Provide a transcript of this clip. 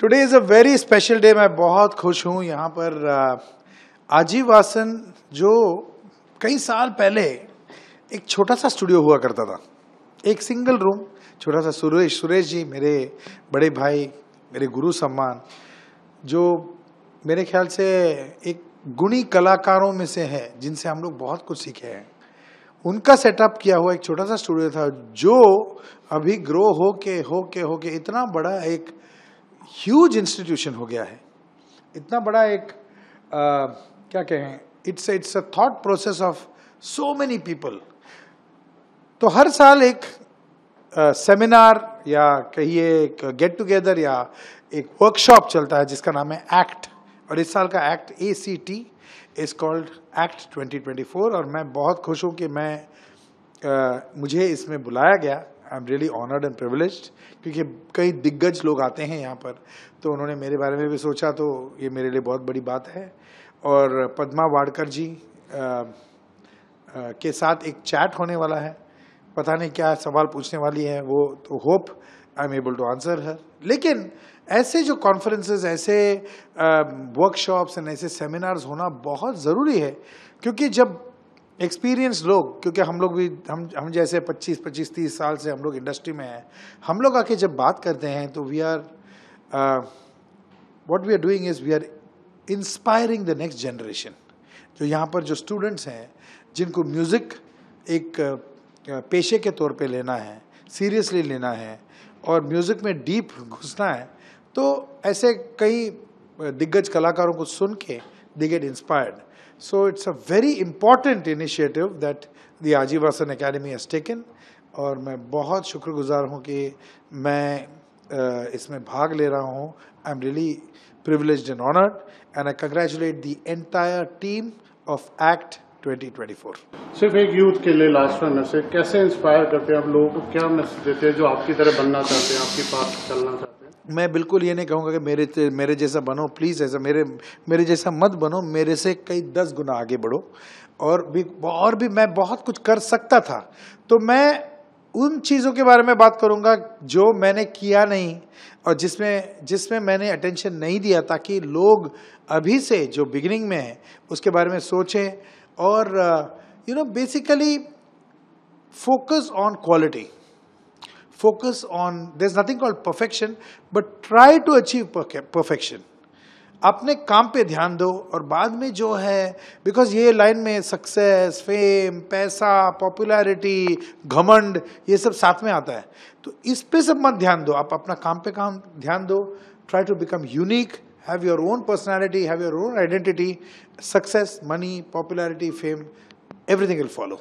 Today is a very special day मैं बहुत खुश हूँ यहाँ पर आजीव जो कई साल पहले एक छोटा सा स्टूडियो हुआ करता था एक सिंगल रूम छोटा सा सुरेश सुरेश जी मेरे बड़े भाई मेरे गुरु सम्मान जो मेरे ख्याल से एक गुणी कलाकारों में से है जिनसे हम लोग बहुत कुछ सीखे हैं उनका सेटअप किया हुआ एक छोटा सा स्टूडियो था जो अभी ग्रो हो के हो के हो के इतना बड़ा एक ह्यूज इंस्टीट्यूशन हो गया है इतना बड़ा एक आ, क्या कहें it's it's a thought process of so many people तो हर साल एक सेमिनार या कहिए एक गेट टुगेदर या एक वर्कशॉप चलता है जिसका नाम है एक्ट और इस साल का act A C T is called act 2024 और मैं बहुत खुश हूँ कि मैं आ, मुझे इसमें बुलाया गया I am really honoured and privilege क्योंकि कई दिग्गज लोग आते हैं यहाँ पर तो उन्होंने मेरे बारे में भी सोचा तो ये मेरे लिए बहुत बड़ी बात है और पद्मा वाडकर जी आ, आ, के साथ एक चैट होने वाला है पता नहीं क्या सवाल पूछने वाली है वो तो hope I am able to answer हर लेकिन ऐसे जो कॉन्फ्रेंसेस ऐसे वर्कशॉप्स एंड ऐसे सेमिनार्स होना बहुत ज़रूरी है क्योंकि जब एक्सपीरियंस लोग क्योंकि हम लोग भी हम हम जैसे 25 25 30 साल से हम लोग इंडस्ट्री में हैं हम लोग आके जब बात करते हैं तो we are what we are doing is we are inspiring the next generation जो यहाँ पर जो स्टूडेंट्स हैं जिनको म्यूज़िक एक uh, uh, पेशे के तौर पे लेना है सीरियसली लेना है और म्यूज़िक में डीप घुसना है तो ऐसे कई uh, दिग्गज कलाकारों को सुन के they get inspired So it's a very important initiative that the Ajivasan Academy has taken और मैं बहुत शुक्रगुजार हूँ कि मैं इसमें भाग ले रहा हूँ I am really privileged and honored, and I congratulate the entire team of ACT 2024. सिर्फ एक यूथ के लिए लास्ट में मैसेज कैसे इंस्पायर करते हैं आप लोगों को क्या मैसेज देते हैं जो आपकी तरह बनना चाहते हैं आपकी पास चलना चाहते हैं मैं बिल्कुल ये नहीं कहूँगा कि मेरे मेरे जैसा बनो प्लीज़ ऐसा मेरे मेरे जैसा मत बनो मेरे से कई दस गुना आगे बढ़ो और भी और भी मैं बहुत कुछ कर सकता था तो मैं उन चीज़ों के बारे में बात करूँगा जो मैंने किया नहीं और जिसमें जिसमें मैंने अटेंशन नहीं दिया ताकि लोग अभी से जो बिगिनिंग में है उसके बारे में सोचें और you know basically focus on quality focus on, there's nothing called perfection, but try to achieve perfection. अपने काम पे ध्यान दो और बाद में जो है बिकॉज ये लाइन में सक्सेस फेम पैसा पॉपुलैरिटी घमंड ये सब साथ में आता है तो इस पे सब मत ध्यान दो आप अपना काम पे काम ध्यान दो try to become unique have your own personality have your own identity success money popularity fame everything will follow